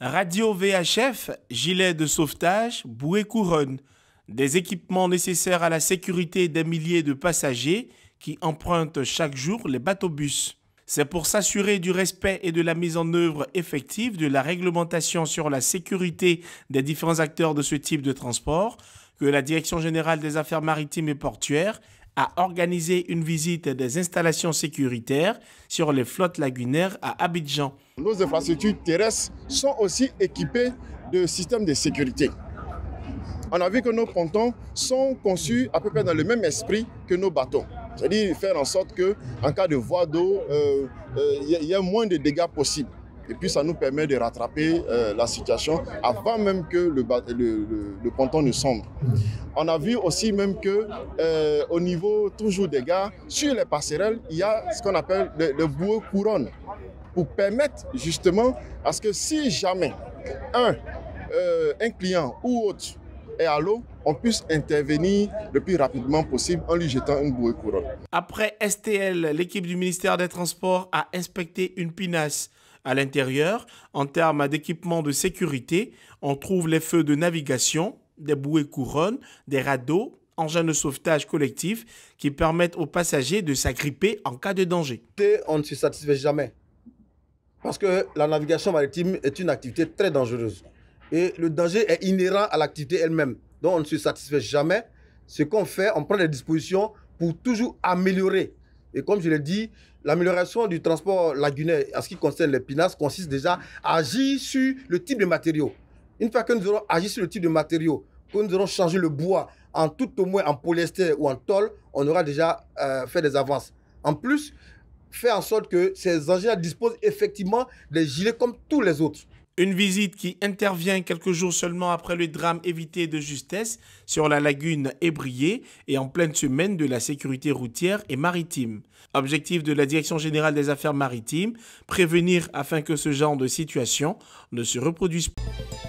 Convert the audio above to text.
radio VHF, gilet de sauvetage, bouée couronne, des équipements nécessaires à la sécurité des milliers de passagers qui empruntent chaque jour les bateaux-bus. C'est pour s'assurer du respect et de la mise en œuvre effective de la réglementation sur la sécurité des différents acteurs de ce type de transport que la Direction générale des affaires maritimes et portuaires a organisé une visite des installations sécuritaires sur les flottes lagunaires à Abidjan. Nos infrastructures terrestres sont aussi équipées de systèmes de sécurité. On a vu que nos pontons sont conçus à peu près dans le même esprit que nos bâtons. C'est-à-dire faire en sorte que, en cas de voie d'eau, euh, euh, il y ait moins de dégâts possibles. Et puis ça nous permet de rattraper euh, la situation avant même que le, le, ponton ne sombre. Mm. On a vu aussi même que euh, au niveau toujours des gars sur les passerelles, il y a ce qu'on appelle le, boue couronne pour permettre justement à ce que si jamais un, euh, un client ou autre est à l'eau, on puisse intervenir le plus rapidement possible en lui jetant une bouée couronne. Après STL, l'équipe du ministère des Transports a inspecté une pinasse à l'intérieur, en termes d'équipement de sécurité, on trouve les feux de navigation, des bouées couronnes, des radeaux, engins de sauvetage collectifs qui permettent aux passagers de s'agripper en cas de danger. On ne se satisfait jamais. Parce que la navigation maritime est une activité très dangereuse. Et le danger est inhérent à l'activité elle-même. Donc on ne se satisfait jamais. Ce qu'on fait, on prend des dispositions pour toujours améliorer et comme je l'ai dit, l'amélioration du transport lagunaire en ce qui concerne les pinasses consiste déjà à agir sur le type de matériaux. Une fois que nous aurons agi sur le type de matériaux, que nous aurons changé le bois en tout au moins en polyester ou en tôle, on aura déjà euh, fait des avances. En plus, faire en sorte que ces engins disposent effectivement des gilets comme tous les autres. Une visite qui intervient quelques jours seulement après le drame évité de justesse sur la lagune Ébriée et en pleine semaine de la sécurité routière et maritime. Objectif de la Direction générale des affaires maritimes, prévenir afin que ce genre de situation ne se reproduise pas.